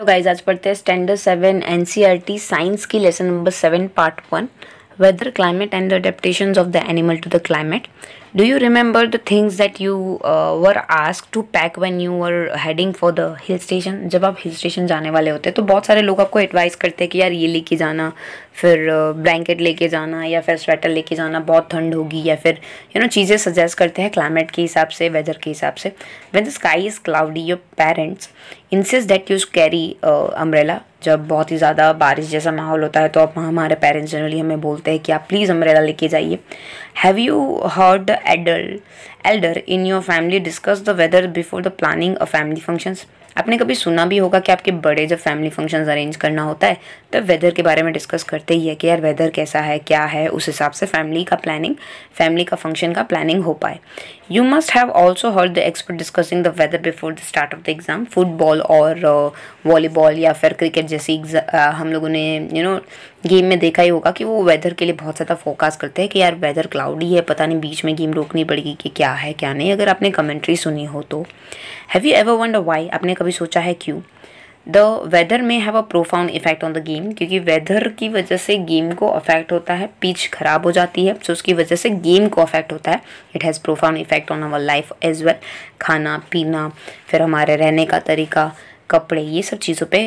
तो गाइज आज पढ़ते हैं स्टैंडर्ड सेवन एनसीईआरटी साइंस की lesson number seven part one weather climate and the adaptation of the animal to the climate Do you remember the things that you uh, were asked to pack when you were heading for the hill station? जब आप hill station जाने वाले होते हैं तो बहुत सारे लोग आपको एडवाइस करते हैं कि यार ये लेके जाना फिर ब्लैंकेट uh, लेके जाना या फिर स्वेटर लेके जाना बहुत ठंड होगी या फिर यू नो चीज़ें सजेस्ट करते हैं क्लाइमेट के हिसाब से वेदर के हिसाब से when the sky is cloudy your parents insist that you carry umbrella जब बहुत ही ज़्यादा बारिश जैसा माहौल होता है तो अब हमारे पेरेंट्स जनरली हमें बोलते हैं कि आप प्लीज़ अम्ब्रेला लेके जाइए Have you heard the elder, elder in your family discuss the weather before the planning of family functions? आपने कभी सुना भी होगा कि आपके बड़े जब फैमिली फंक्शंस अरेंज करना होता है तब वेदर के बारे में डिस्कस करते ही है कि यार वेदर कैसा है क्या है उस हिसाब से फैमिली का प्लानिंग फैमिली का फंक्शन का प्लानिंग हो पाए you must have also heard the expert discussing the weather before the start of the exam football और वॉलीबॉल uh, या फिर क्रिकेट जैसी uh, हम लोगों ने यू नो गेम में देखा ही होगा कि वो वेदर के लिए बहुत ज़्यादा फोकस करते हैं कि यार वेदर क्लाउडी है पता नहीं बीच में गेम रोकनी पड़ेगी कि क्या है क्या नहीं अगर आपने कमेंट्री सुनी हो तो have you ever wonder why आपने कभी सोचा है क्यों the weather may have a profound effect on the game क्योंकि वेदर की वजह से गेम को अफेक्ट होता है पिच खराब हो जाती है सो उसकी वजह से गेम को अफेक्ट होता है it has profound effect on our life as well खाना पीना फिर हमारे रहने का तरीका कपड़े ये सब चीज़ों पे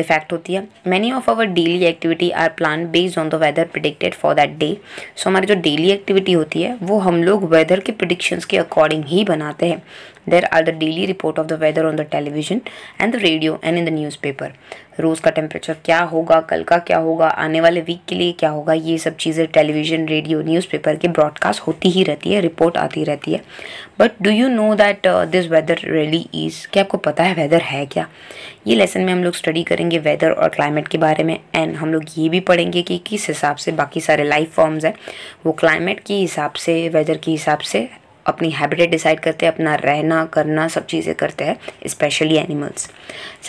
इफेक्ट होती है many of our daily activity are plan based on the weather predicted for that day so हमारी जो डेली एक्टिविटी होती है वो हम लोग वेदर के प्रडिक्शंस के अकॉर्डिंग ही बनाते हैं There are the daily report of the weather on the television and the radio and in the newspaper. रोज़ का टेम्परेचर क्या होगा कल का क्या होगा आने वाले वीक के लिए क्या होगा ये सब चीज़ें टेलीविज़न रेडियो न्यूज़पेपर के ब्रॉडकास्ट होती ही रहती है रिपोर्ट आती रहती है but do you know that this weather really is क्या आपको पता है वेदर है क्या ये लेसन में हम लोग स्टडी करेंगे वेदर और क्लाइमेट के बारे में एंड हम लोग ये भी पढ़ेंगे कि किस हिसाब से बाकी सारे लाइफ फॉर्म्स हैं वो क्लाइमेट के हिसाब से वेदर के हिसाब से अपनी हैबिटेट डिसाइड करते हैं अपना रहना करना सब चीज़ें करते हैं स्पेशली एनिमल्स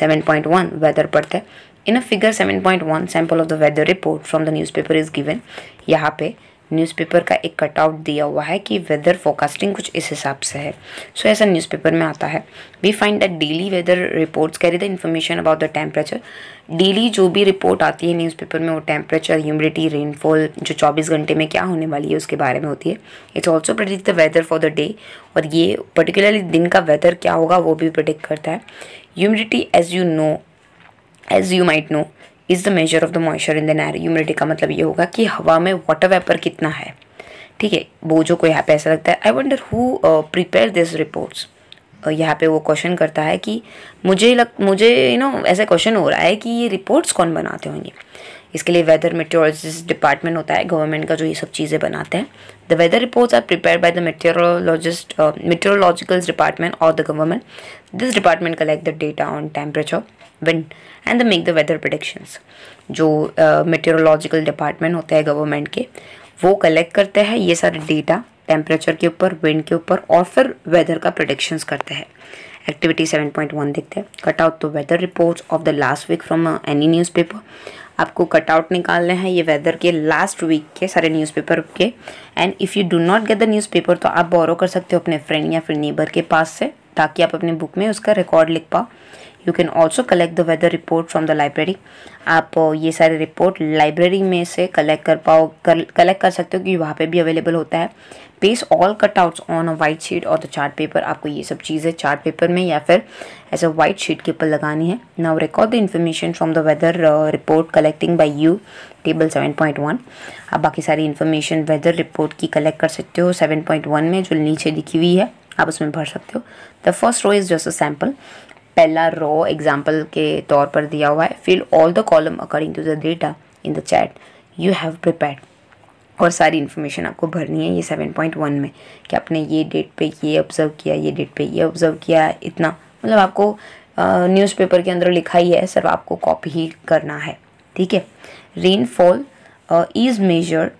7.1 वेदर पढ़ते हैं in a figure 7.1 sample of the weather report from the newspaper is given यहाँ पे न्यूज़पेपर का एक कटआउट दिया हुआ है कि वेदर फोकास्टिंग कुछ इस हिसाब से है सो so, ऐसा न्यूज़पेपर में आता है we find that daily weather reports carry the information about the temperature daily जो भी रिपोर्ट आती है न्यूज़पेपर में वो टेम्परेचर ह्यूमिडिटी रेनफॉल जो 24 घंटे में क्या होने वाली है उसके बारे में होती है it's also predict the weather for the day और ये पर्टिकुलरली दिन का वेदर क्या होगा वो भी प्रडिक्ट करता है humidity as you know as you might know is the measure of the moisture in the air humidity का मतलब ये होगा कि हवा में वाटर वेपर कितना है ठीक है बोजो को यहाँ पे ऐसा लगता है I wonder who prepare this reports यहाँ पे वो क्वेश्चन करता है कि मुझे लग मुझे यू you नो know, ऐसा क्वेश्चन हो रहा है कि ये रिपोर्ट्स कौन बनाते होंगे इसके लिए वेदर मेट्रोलॉजिस्ट डिपार्टमेंट होता है गवर्नमेंट का जो ये सब चीज़ें बनाते हैं the weather reports are prepare by the meteorologist meteorological department और the government this department collect the data on temperature wind and the make the weather predictions जो मेट्रोलॉजिकल uh, डिपार्टमेंट होते हैं गवर्नमेंट के वो कलेक्ट करते हैं ये सारे डेटा टेम्परेचर के ऊपर विंड के ऊपर और फिर वेदर का प्रडिक्शंस करते हैं एक्टिविटी सेवन पॉइंट वन देखते हैं cut out the weather reports of the last week from any newspaper आपको कटआउट निकालने हैं ये वेदर के लास्ट वीक के सारे न्यूज़पेपर के and if you do not get the newspaper तो आप बोरो कर सकते हो अपने फ्रेंड या फिर नेबर के पास से ताकि आप अपने बुक में उसका रिकॉर्ड लिख पाओ you can also collect the weather report from the library आप ये सारे रिपोर्ट लाइब्रेरी में से कलेक्ट कर पाओ कलेक्ट कर सकते हो क्योंकि वहाँ पे भी अवेलेबल होता है paste all cutouts on a white sheet और द चार्ट पेपर आपको ये सब चीज़ें चार्ट पेपर में या फिर एज अ वाइट शीट के ऊपर लगानी है now record the information from the weather report collecting by you table 7.1 आप बाकी सारी इन्फॉर्मेशन वेदर रिपोर्ट की कलेक्ट कर सकते हो 7.1 में जो नीचे लिखी हुई है आप उसमें भर सकते हो the first row is just a sample पहला रो एग्जाम्पल के तौर पर दिया हुआ है fill all the column according to the data in the chart you have prepare और सारी इन्फॉर्मेशन आपको भरनी है ये सेवन पॉइंट वन में कि आपने ये डेट पे ये ऑब्ज़र्व किया ये डेट पे ये ऑब्ज़र्व किया इतना मतलब आपको न्यूज़पेपर के अंदर लिखा ही है सर आपको कॉपी ही करना है ठीक है रेनफॉल इज़ मेजर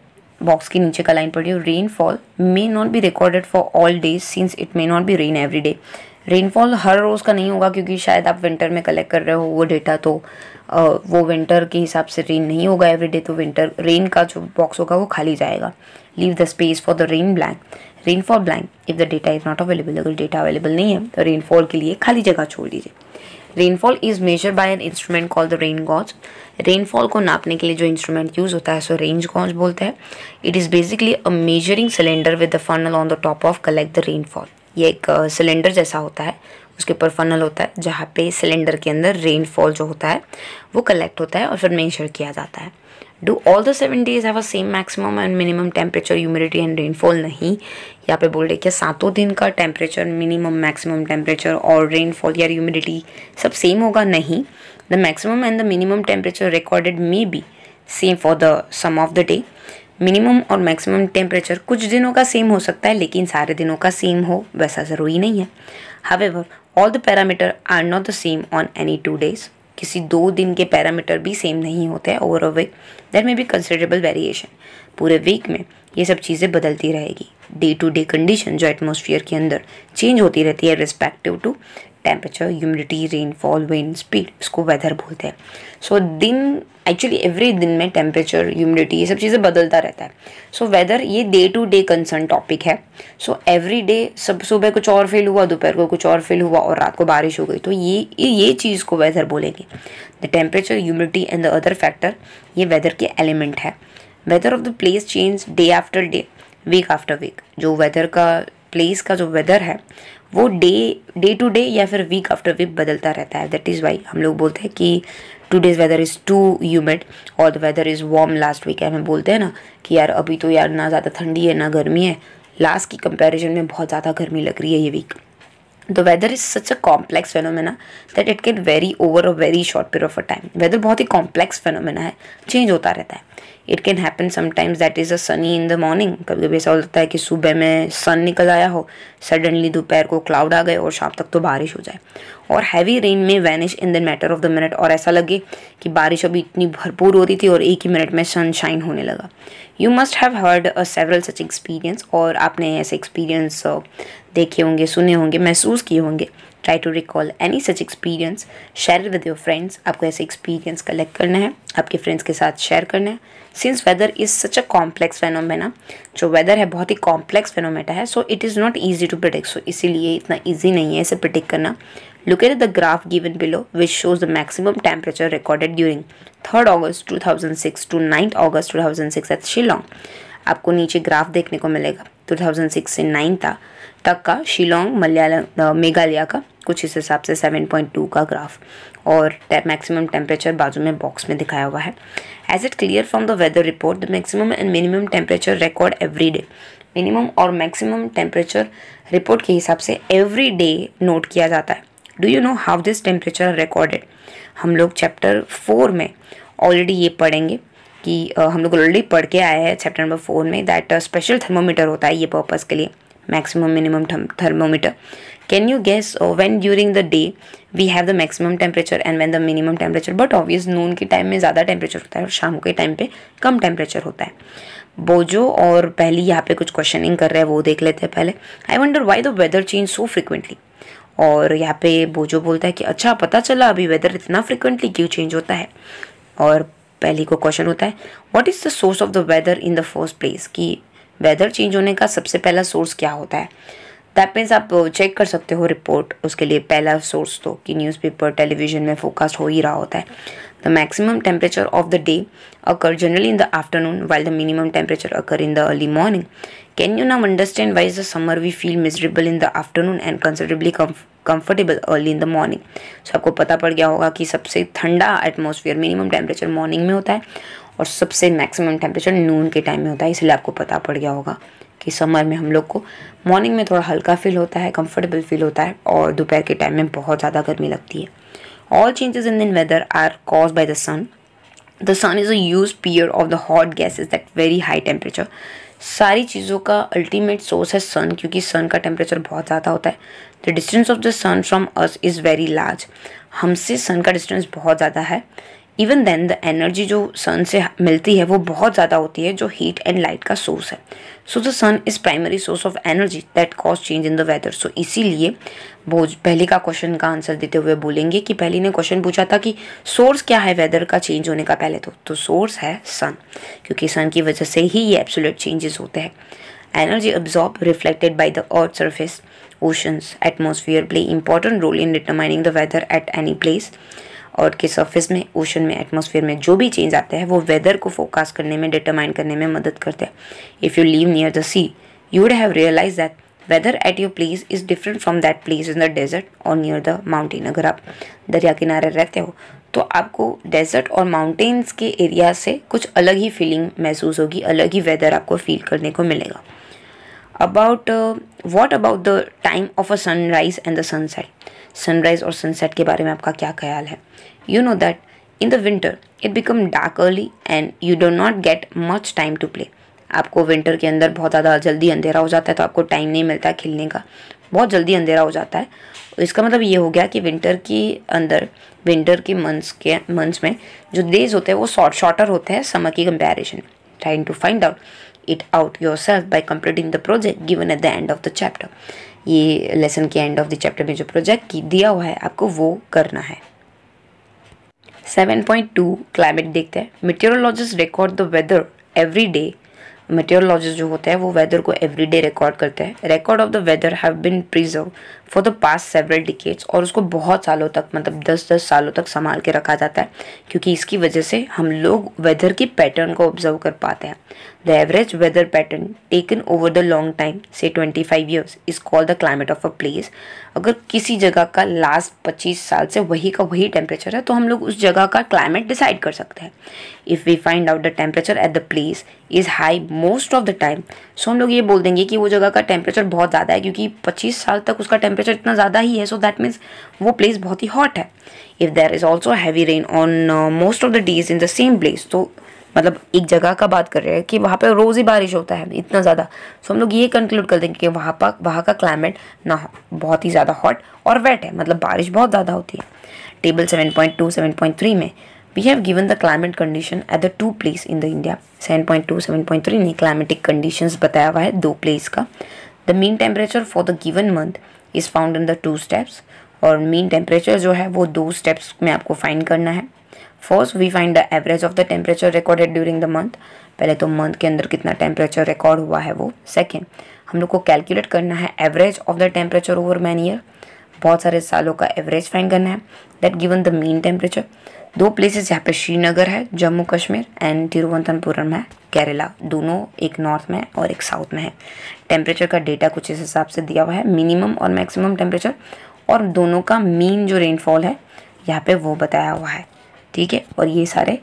बॉक्स के नीचे का लाइन पढ़ी rainfall may not be recorded for all days since it may not be rain every day rainfall हर रोज़ का नहीं होगा क्योंकि शायद आप विंटर में कलेक्ट कर रहे हो वो डेटा तो वो विंटर के हिसाब से रेन नहीं होगा एवरीडे तो विंटर रेन का जो बॉक्स होगा वो खाली जाएगा leave the space for the rain blank rain for blank if the data is not available अगर डेटा अवेलेबल नहीं है तो रेनफॉल के लिए खाली जगह छोड़ दीजिए rainfall is measured by an instrument called the rain gauge rainfall को नापने के लिए जो इंस्ट्रूमेंट यूज़ होता है सो रेंज गॉज बोलते हैं it is basically a measuring cylinder with the funnel on the top of collect the rainfall ये एक सिलेंडर जैसा होता है उसके ऊपर फनल होता है जहाँ पे सिलेंडर के अंदर रेनफॉल जो होता है वो कलेक्ट होता है और फिर मेजर किया जाता है do all the seven days have a same maximum and minimum temperature humidity and rainfall नहीं यहाँ पे बोल रहे कि सातों दिन का टेम्परेचर मिनिमम मैक्सिमम टेम्परेचर और रेनफॉल या ह्यूमिडिटी सब सेम होगा नहीं the maximum and the minimum temperature recorded may be same for the some of the day minimum और मैक्सिमम टेम्परेचर कुछ दिनों का सेम हो सकता है लेकिन सारे दिनों का सेम हो वैसा ज़रूरी नहीं है however all the parameter are not the same on any two days किसी दो दिन के पैरामीटर भी सेम नहीं होते हैं over a week there may be considerable variation पूरे वीक में ये सब चीज़ें बदलती रहेगी डे टू डे कंडीशन जो एटमोसफियर के अंदर चेंज होती रहती है respective to temperature humidity rainfall wind speed इसको वेदर बोलते हैं सो so, दिन एक्चुअली एवरी दिन में टेम्परेचर ह्यूमिडिटी ये सब चीज़ें बदलता रहता है सो so, वेदर ये day to day concern topic है सो एवरी डे सब सुबह कुछ और फील हुआ दोपहर को कुछ और फील हुआ और रात को बारिश हो गई तो ये ये चीज़ को वेदर बोलेंगे the temperature humidity and the other factor ये वेदर के एलिमेंट है weather of the place change day after day week after week जो वेदर का प्लेस का जो वेदर है वो डे डे टू डे या फिर वीक आफ्टर वीक बदलता रहता है दैट इज़ वाई हम लोग बोलते हैं कि today's weather is too humid और the weather is warm last week है हम बोलते हैं ना कि यार अभी तो यार ना ज़्यादा ठंडी है ना गर्मी है लास्ट की कंपेरिजन में बहुत ज़्यादा गर्मी लग रही है ये week The weather is such a complex phenomena that it can vary over a very short period of a time. Weather बहुत ही complex phenomena है change होता रहता है It can happen sometimes that is a sunny in the morning. कभी कभी ऐसा हो जाता है कि सुबह में sun निकल आया हो suddenly दोपहर को cloud आ गए और शाम तक तो बारिश हो जाए और heavy rain में vanish in the matter of the minute. और ऐसा लगे कि बारिश अभी इतनी भरपूर हो रही थी और एक ही मिनट में सनशाइन होने लगा you must have heard several such experience और आपने ऐसे एक्सपीरियंस देखे होंगे सुने होंगे महसूस किए होंगे try to recall any such experience share with your friends आपको ऐसे एक्सपीरियंस कलेक्ट करना है आपके फ्रेंड्स के साथ शेयर करना है since weather is such a complex phenomena जो वेदर है बहुत ही कॉम्प्लेक्स फेनोमेटा है so it is not easy to predict so इसीलिए इतना ईजी नहीं है इसे प्रिडिक्ट करना look at the graph given below which shows the maximum temperature recorded during third August two thousand six to ninth August two thousand six at Shillong आपको नीचे graph देखने को मिलेगा 2006 से 9 था तक का शिलोंग मलयालम मेघालय का कुछ इस हिसाब से 7.2 का ग्राफ और मैक्सिमम टेम्परेचर बाजू में बॉक्स में दिखाया हुआ है as it clear from the weather report the maximum and minimum temperature record every day minimum और मैक्सिमम टेम्परेचर रिपोर्ट के हिसाब से एवरी डे नोट किया जाता है do you know how this temperature recorded हम लोग चैप्टर फोर में ऑलरेडी ये पढ़ेंगे कि हम लोग ऑलरेडी पढ़ के आए हैं चैप्टर नंबर फोर में दैट स्पेशल थर्मोमीटर होता है ये पर्पज़ के लिए maximum minimum thermometer can you guess when during the day we have the maximum temperature and when the minimum temperature but obvious noon के टाइम में ज़्यादा temperature होता है और शाम के टाइम पे कम टेम्परेचर होता है बोजो और पहली यहाँ पे कुछ क्वेश्चनिंग कर रहे हैं वो देख लेते हैं पहले I wonder why the weather change so frequently और यहाँ पे बोजो बोलता है कि अच्छा पता चला अभी वेदर इतना फ्रिक्वेंटली क्यों चेंज होता है और पहली को क्वेश्चन होता है what is the source of the weather in the first place कि वेदर चेंज होने का सबसे पहला सोर्स क्या होता है दैट मीन्स आप चेक कर सकते हो रिपोर्ट उसके लिए पहला सोर्स तो कि न्यूज़पेपर टेलीविज़न में फोकस हो ही रहा होता है The maximum temperature of the day occur generally in the afternoon while the minimum temperature occur in the early morning. Can you now understand why is the summer we feel miserable in the afternoon and considerably com comfortable early in the morning so aapko pata pad gaya hoga ki sabse thanda atmosphere minimum temperature morning mein hota hai aur sabse maximum temperature noon ke time mein hota hai isliye aapko pata pad gaya hoga कि summer में हम लोग को morning में थोड़ा हल्का feel होता है कंफर्टेबल फील होता है और दोपहर के टाइम में बहुत ज़्यादा गर्मी लगती है All changes in the weather are caused by the sun. The sun is a huge peer of the hot gases that very high temperature. सारी चीज़ों का अल्टीमेट सोर्स है सन क्योंकि सन का टेम्परेचर बहुत ज़्यादा होता है the distance of the sun from us is very large हमसे सन का डिस्टेंस बहुत ज़्यादा है इवन देन द एनर्जी जो सन से मिलती है वो बहुत ज़्यादा होती है जो हीट एंड लाइट का सोर्स है so the sun is primary source of energy that cause change in the weather so इसीलिए भोज पहले का क्वेश्चन का आंसर देते हुए बोलेंगे कि पहले ने क्वेश्चन पूछा था कि सोर्स क्या है वेदर का चेंज होने का पहले तो तो सोर्स है सन क्योंकि सन की वजह से ही ये एब्सोलेट चेंजेस होते हैं energy absorb reflected by the earth surface oceans atmosphere play important role in determining the weather at any place और के सरफेस में ओशन में एटमोसफेयर में जो भी चेंज आता है वो वेदर को फोकस करने में डिटरमाइन करने में मदद करते हैं if you live near the sea you would have realise that weather at your place is different from that place in the desert और नियर द माउंटेन अगर आप दरिया किनारे रहते हो तो आपको डेजर्ट और माउंटेन्स के एरिया से कुछ अलग ही फीलिंग महसूस होगी अलग ही वेदर आपको फील करने को मिलेगा about what about the time of a sunrise and the sunset sunrise और सनसेट के बारे में आपका क्या ख्याल है you know that in the winter it become dark early and you do not get much time to play आपको winter के अंदर बहुत ज़्यादा जल्दी अंधेरा हो जाता है तो आपको टाइम नहीं मिलता खेलने का बहुत जल्दी अंधेरा हो जाता है इसका मतलब ये हो गया कि विंटर के अंदर विंटर के मंथ्स के मंथ्स में जो डेज होते हैं वो शॉर्ट शॉर्टर होते हैं समर की कंपेरिजन में trying to find out it out yourself by completing the project given at the end of the chapter ये lesson के end of the chapter में जो project की दिया हुआ है आपको वो करना है 7.2 क्लाइमेट देखते हैं meteorologist record the weather every day meteorologist जो होते हैं वो वेदर को एवरी डे रिकॉर्ड करते हैं record of the weather have been preserve for the past several decades और उसको बहुत सालों तक मतलब दस दस सालों तक संभाल के रखा जाता है क्योंकि इसकी वजह से हम लोग वेदर के पैटर्न को ऑब्जर्व कर पाते हैं the average weather pattern taken over the long time say twenty five years is called the climate of a place अगर किसी जगह का लास्ट पच्चीस साल से वही का वही टेम्परेचर है तो हम लोग उस जगह का क्लाइमेट डिसाइड कर सकते हैं if we find out the temperature at the place is high most of the time so हम लोग ये बोल देंगे कि वो जगह का टेम्परेचर बहुत ज़्यादा है क्योंकि पच्चीस साल तक उसका टेम्परेचर टेम्परेचर इतना ज़्यादा ही है सो दैट मीन्स वो प्लेस बहुत ही हॉट है if there is also heavy rain on most of the days in the same place तो मतलब एक जगह का बात कर रहे हैं कि वहाँ पे रोज़ ही बारिश होता है इतना ज़्यादा सो so, हम लोग ये कंक्लूड कर देंगे कि वहाँ पर वहाँ का क्लाइमेट ना बहुत ही ज़्यादा हॉट और वेट है मतलब बारिश बहुत ज़्यादा होती है table seven seven point two point three में we have given the climate condition at the two place in the India seven seven point two point three ने क्लाइमेटिक कंडीशन बताया हुआ है दो प्लेस का the mean temperature for the given month is found in the two steps और mean temperature जो है वो दो स्टेप्स में आपको फाइंड करना है first we find the average of the temperature recorded during the month पहले तो मंथ के अंदर कितना टेम्परेचर रिकॉर्ड हुआ है वो सेकेंड हम लोग को कैलकुलेट करना है average of the temperature over many year बहुत सारे सालों का एवरेज फाइंड करना है that given the mean temperature दो प्लेसेस यहाँ पे श्रीनगर है जम्मू कश्मीर एंड तिरुवनंतपुरम है केरला दोनों एक नॉर्थ में है और एक साउथ में है टेम्परेचर का डेटा कुछ इस हिसाब से दिया हुआ है मिनिमम और मैक्सिमम टेम्परेचर और दोनों का मेन जो रेनफॉल है यहाँ पे वो बताया हुआ है ठीक है और ये सारे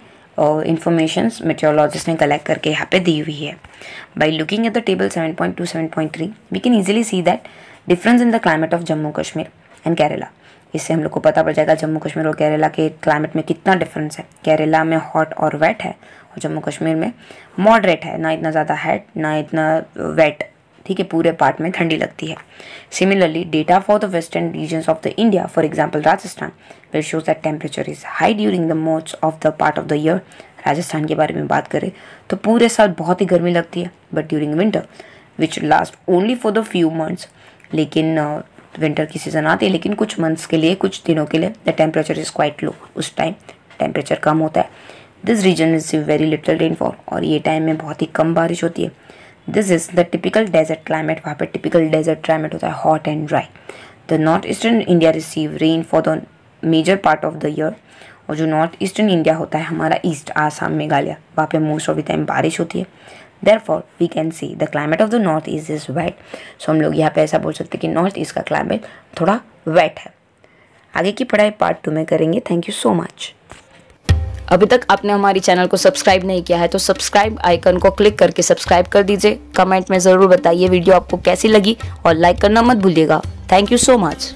इन्फॉर्मेशन मेट्रोलॉजिस्ट ने कलेक्ट करके यहाँ पे दी हुई है by looking at the table seven point two seven point three we can easily see that difference in the climate of Jammu Kashmir and Kerala इससे हम लोग को पता पड़ जाएगा जम्मू कश्मीर और केरला के क्लाइमेट में कितना डिफरेंस है केरला में हॉट और वेट है और जम्मू कश्मीर में मॉडरेट है ना इतना ज़्यादा हैट ना इतना वेट ठीक है पूरे पार्ट में ठंडी लगती है similarly data for the western region of the India for example Rajasthan where shows that temperature is high during the most of the part of the year Rajasthan के बारे में बात करें तो पूरे साल बहुत ही गर्मी लगती है but during winter which last only for the few months लेकिन विंटर की सीज़न आती है लेकिन कुछ मंथ्स के लिए कुछ दिनों के लिए the temperature is quite low उस टाइम टेम्परेचर कम होता है this region is very little rainfall और ये टाइम में बहुत ही कम बारिश होती है this is the typical desert climate वहाँ पर टिपिकल डेजर्ट क्लाइमेट होता है hot and dry the north eastern India receive rain for the major part of the year और जो नॉर्थ ईस्टर्न इंडिया होता है हमारा ईस्ट आसाम मेघालय वहाँ पे मोस्ट ऑफ द टाइम बारिश होती है therefore we can see the climate of the north is is wet so हम लोग यहाँ pe ऐसा बोल सकते हैं कि नॉर्थ ईस्ट का क्लाइमेट थोड़ा वेट है आगे की पढ़ाई पार्ट टू में करेंगे थैंक यू सो मच अभी तक आपने हमारी चैनल को सब्सक्राइब नहीं किया है तो सब्सक्राइब आइकन को क्लिक करके सब्सक्राइब कर दीजिए कमेंट में ज़रूर बताइए वीडियो आपको कैसी लगी और लाइक करना मत भूलिएगा थैंक यू सो मच